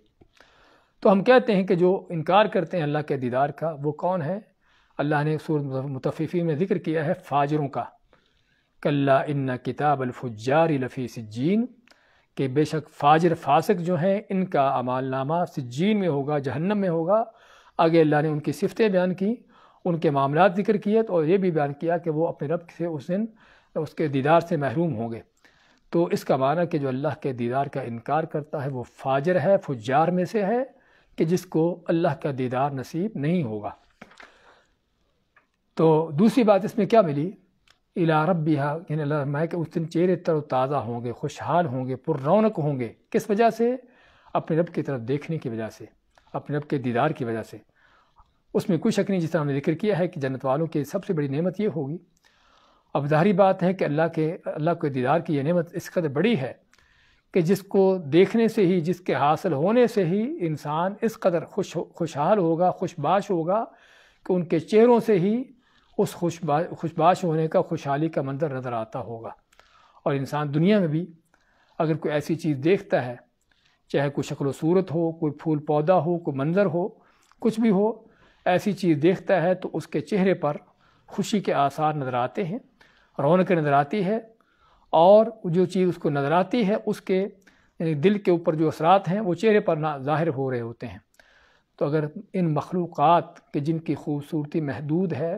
तो हम कहते हैं कि जो इनकार करते हैं अल्लाह के दीदार का वो कौन है अल्लाह ने सूर मुतफ़ी में ज़िक्र किया है फाजरों का कल्ला इन्ना किताब अलफुजार लफ़ी कि बेशक फाजर फासिक जो हैं इनका अमालनामा सिज्जीन में होगा जहन्नम में होगा आगे अल्लाह ने उनकी सिफतें बयान की उनके मामला जिक्र किए तो और ये भी बयान किया कि वो अपने रब से उस दिन उसके दीदार से महरूम होंगे तो इसका माना कि जो अल्लाह के दीदार का इनकार करता है वो फाजर है फुजार में से है कि जिसको अल्लाह का दीदार नसीब नहीं होगा तो दूसरी बात इसमें क्या मिली इला रब हाँ मैं कि उस दिन चेहरे तर ताज़ा होंगे खुशहाल होंगे पुरौनक होंगे किस वजह से अपने रब की तरफ देखने की वजह से अपने रब के दीदार की वजह से उसमें कोई शक नहीं जिस तरह हमने जिक्र किया है कि जन्नत वालों की सबसे बड़ी नेमत ये होगी अब जाहरी बात है कि अल्लाह के अल्लाह के दीदार की यह नेमत इस कदर बड़ी है कि जिसको देखने से ही जिसके हासिल होने से ही इंसान इस कदर खुश खुशहाल होगा खुशबाश होगा कि उनके चेहरों से ही उस खुशबा खुशबाश होने का खुशहाली का मंजर नज़र आता होगा और इंसान दुनिया में भी अगर कोई ऐसी चीज़ देखता है चाहे कोई शक्ल सूरत हो कोई फूल पौधा हो कोई मंज़र हो कुछ भी हो ऐसी चीज़ देखता है तो उसके चेहरे पर खुशी के आसार नज़र आते हैं रौनक नज़र आती है और जो चीज़ उसको नज़र आती है उसके दिल के ऊपर जो असरात हैं वो चेहरे पर ना ज़ाहिर हो रहे होते हैं तो अगर इन मखलूक़ात के जिनकी खूबसूरती महदूद है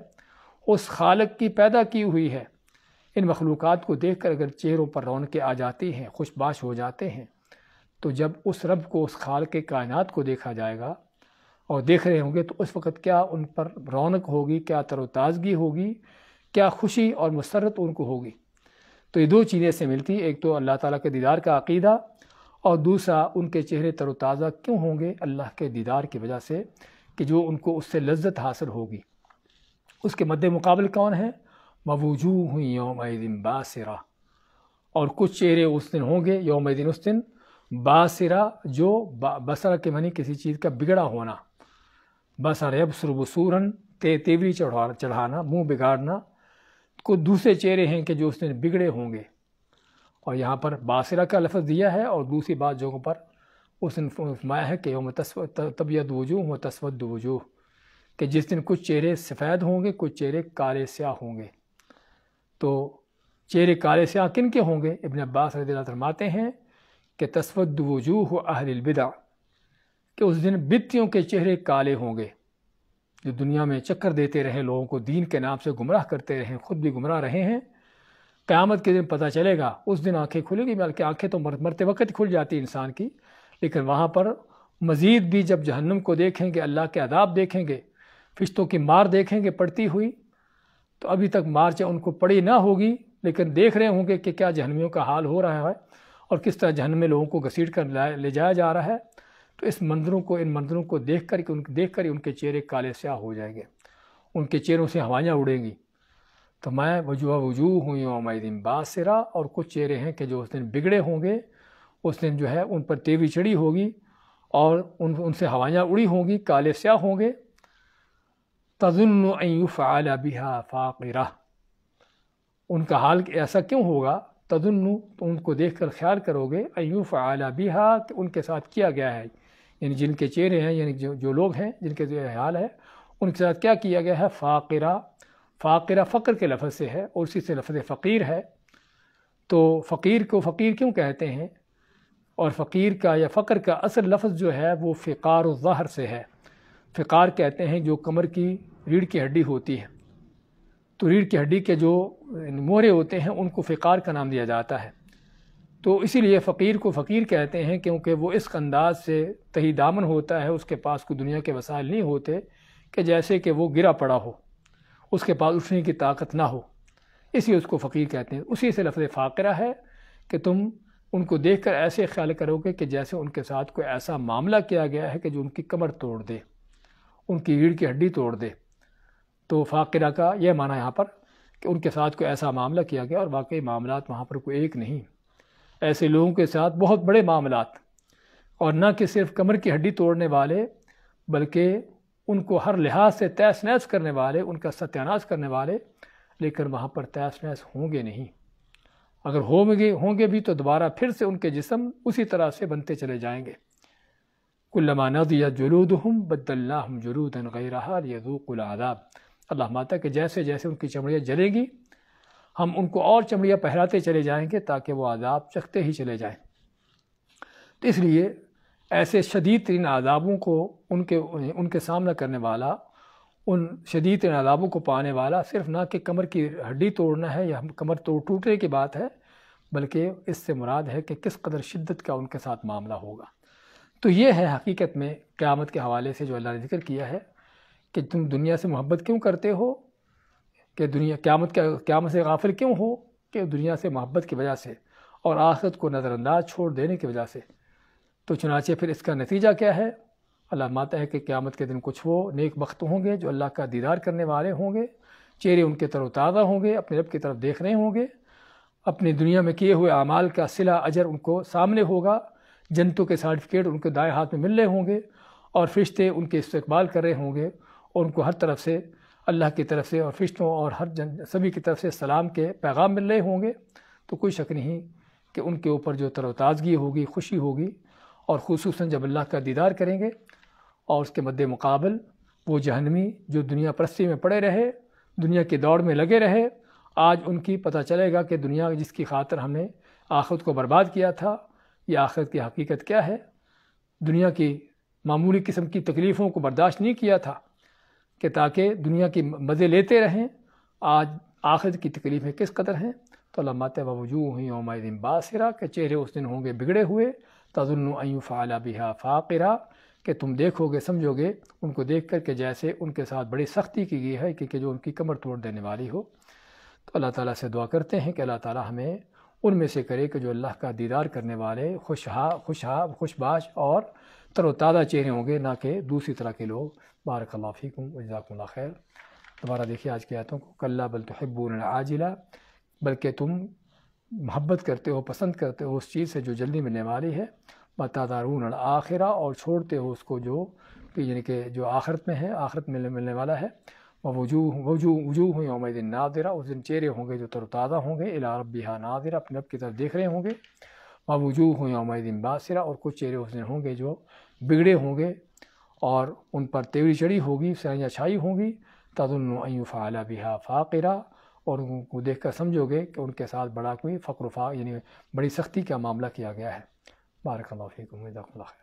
उस खालक की पैदा की हुई है इन मखलूक़ को देख कर अगर चेहरों पर रौनकें आ जाती हैं खुशबाश हो जाते हैं तो जब उस रब को उस खाल के कायनत को देखा जाएगा और देख रहे होंगे तो उस वक़्त क्या उन पर रौनक होगी क्या तरोताज़गी होगी क्या खुशी और मसरत उनको होगी तो ये दो चीज़ें से मिलती एक तो अल्लाह ताली के दीदार का अकीदा और दूसरा उनके चेहरे तरोताज़ा क्यों होंगे अल्लाह के दीदार की वजह से कि जो उनको उससे लज्जत हासिल होगी उसके मद्द मुकाबले कौन है मवजू हुई योम दिन बासरा और कुछ चेहरे उस दिन होंगे योम दिन उस दिन बासरा जो बसरा के मनी किसी चीज़ का बिगड़ा होना बसर बसूरन ते तेवरी चढ़ा चढ़ाना मुंह बिगाड़ना को दूसरे चेहरे हैं कि जो उस दिन बिगड़े होंगे और यहाँ पर बासरा का लफ्ज़ दिया है और दूसरी बात जगहों पर उस दिन फरमाया है कि योम तस्व तबियत वजूह व तस्वद वजूह कि जिस दिन कुछ चेहरे सफ़ेद होंगे कुछ चेहरे काले स्याह होंगे तो चेहरे काले स्याह किन के होंगे इबन अब्बास रजील फरमाते हैं कि तस्वद वजूह अहलबिदा कि उस दिन बित्तियों के चेहरे काले होंगे जो दुनिया में चक्कर देते रहे लोगों को दीन के नाम से गुमराह करते रहे ख़ुद भी गुमराह रहे हैं क़्यामत के दिन पता चलेगा उस दिन आँखें खुलेंगी बल्कि आँखें तो मर, मरते वक्त खुल जाती इंसान की लेकिन वहाँ पर मज़ीद भी जब जहन्नम को देखेंगे अल्लाह के अदाब देखेंगे फिश्तों की मार देखेंगे पड़ती हुई तो अभी तक मार चाहे उनको पड़ी ना होगी लेकिन देख रहे होंगे कि क्या जहनवियों का हाल हो रहा है और किस तरह जहन में लोगों को घसीट कर ले जाया जा रहा है तो इस मंदिरों को इन मंदिरों को देख कर उन देख कर उनके चेहरे काले स्याह हो जाएंगे उनके चेहरों से हवाइयाँ उड़ेंगी तो मैं वजूह वजूह हुई दिन बासरा और कुछ चेहरे हैं कि जो उस दिन बिगड़े होंगे उस दिन जो है उन पर तेवी चढ़ी होगी और उन उनसे हवाइयाँ उड़ी होंगी काले स्याह होंगे तजुन्नफ़ाल बिहा फ़ाकिरा उनका हाल ऐसा क्यों होगा तजुन्नु तो उनको देख कर ख्याल करोगे अयूफ़ आला बिहा कि तो उनके साथ किया गया है यानी जिनके चेहरे हैं यानी जो जो लोग हैं जिनके जो हाल है उनके साथ क्या किया गया है फ़ाकिरा फ़ाकिरा फ़क्र के लफ्ज़ से है और उसी से लफ्ज़ फ़कीर है तो फ़कीर को फ़कीर क्यों कहते हैं और फ़कीर का या फ़क्र का असल लफ्ज़ जो है वो फ़िकार ज़हर से है फ़िकार कहते हैं जो कमर की रीढ़ की हड्डी होती है तो रीढ़ की हड्डी के जो मोरे होते हैं उनको फ़िकार का नाम दिया जाता है तो इसीलिए फ़कीर को फ़कीर कहते हैं क्योंकि वो इस अंदाज से तही दामन होता है उसके पास कोई दुनिया के वसाइल नहीं होते कि जैसे कि वो गिरा पड़ा हो उसके पास उठने की ताकत ना हो इसलिए उसको फ़कीर कहते हैं उसी से लफ्ज़ फ़ाकरा है कि तुम उनको देख कर ऐसे ख्याल करोगे कि जैसे उनके साथ कोई ऐसा मामला किया गया है कि जो उनकी कमर तोड़ दे उनकी रीढ़ की हड्डी तोड़ दे तो फ़ाकिरा का यह माना यहाँ पर कि उनके साथ कोई ऐसा मामला किया गया और वाकई मामला वहाँ पर कोई एक नहीं ऐसे लोगों के साथ बहुत बड़े मामला और न कि सिर्फ कमर की हड्डी तोड़ने वाले बल्कि उनको हर लिहाज से तैस नैस करने वाले उनका सत्यानाश करने वाले लेकिन वहाँ पर तैस नैस होंगे नहीं अगर होंगे होंगे भी तो दोबारा फिर से उनके जिसम उसी तरह से बनते चले जाएंगे कुल्लमा नद या जलूद हम बदल्ला हम जलूदन कुल आदाब अल्लाह माता के जैसे जैसे उनकी चमड़ियाँ जलेंगी हम उनको और चमड़ियाँ पहराते चले जाएँगे ताकि वह आदाब चखते ही चले जाएँ तो इसलिए ऐसे शदीद तरीन आदाबों को उनके उनके सामना करने वाला उन शदीद तरीन आदाबों को पाने वाला सिर्फ ना कि कमर की हड्डी तोड़ना है या कमर तोड़ टूटने की बात है बल्कि इससे मुराद है कि किस कदर शिद्दत का उनके साथ मामला होगा तो ये है हकीकत में क़्यामत के हवाले से जो अल्लाह ने जिक्र किया है कि तुम दुनिया से मोहब्बत क्यों करते हो कि दुनिया क्यामत क्या क्यामत से गाफिल क्यों हो कि दुनिया से मोहब्बत की वजह से और आखिरत को नज़रअंदाज छोड़ देने की वजह से तो चुनाचे फिर इसका नतीजा क्या है अल्लाह माता है कि क़्यामत के दिन कुछ वो नेक वक्त होंगे जो अल्लाह का दीदार करने वाले होंगे चेहरे उनके तरोताज़ा होंगे अपने रब की तरफ देख रहे होंगे अपनी दुनिया में किए हुए अमाल का सिला अजर उनको सामने होगा जंतु के सर्टिफिकेट उनके दाएँ हाथ में मिल रहे होंगे और फिश्ते उनके इस्तबाल कर रहे होंगे और उनको हर तरफ से अल्लाह की तरफ से और फिश्तों और हर जन सभी की तरफ से सलाम के पैगाम मिल रहे होंगे तो कोई शक नहीं कि उनके ऊपर जो तरोताज़गी होगी खुशी होगी और खसूस जब अल्लाह का दीदार करेंगे और उसके मद्द मुकाबल वो जहनवी जो दुनिया परस्ती में पड़े रहे दुनिया के दौड़ में लगे रहे आज उनकी पता चलेगा कि दुनिया जिसकी खातर हमने आखिरत को बर्बाद किया था ये आखिरत की हकीकत क्या है दुनिया की मामूली किस्म की तकलीफ़ों को बर्दाश्त नहीं किया था कि ताकि दुनिया की मज़े लेते रहें आज आखिर की तकलीफ़ें किस कदर हैं तो लमात उमाय दिन बासरा के चेहरे उस दिन होंगे बिगड़े हुए तजुल्नयू फ़ाला बिहा फ़ाकरा कि तुम देखोगे समझोगे उनको देख कर के जैसे उनके साथ बड़ी सख्ती की गई है कि, कि जो उनकी कमर तोड़ देने वाली हो तो अल्लाह ताला से दुआ करते हैं कि अल्लाह ताला हमें उनमें से करे कि जो अल्लाह का दीदार करने वाले खुशहा खुशहा खुशबाश और तरोताज़ा चेहरे होंगे ना कि दूसरी तरह के लोग बारकल्लाफ़ीकुम वजाकल्ला खैर दोबारा देखिए आज की आयतों को कल्ला बल तहब्बून आजिला बल्कि तुम मोहब्बत करते हो पसंद करते हो उस चीज़ से जो जल्दी मिलने वाली है बतादारून आखिरा और छोड़ते हो उसको जो कि यानी कि जो आखिरत में है आखिरत में मिलने वाला है वह वजू वजू वजूह हुई उमैदिन नादिरा उस दिन चेहरे होंगे जो तरोताज़ा होंगे इला रब नादिरा अपने रब की तरफ देख रहे होंगे वजूह हों यौमदिन बासरा और कुछ चेहरे उसने होंगे जो बिगड़े होंगे और उन पर तेवरी चढ़ी होगी सरियाँ छाई होंगी तदनफ़ाला बिहा फ़ाकरा और उनको देख कर समझोगे कि उनके साथ बड़ा कोई फ़क्र फा यानी बड़ी सख्ती का मामला किया गया है बारक फ़ीकुम दाखिल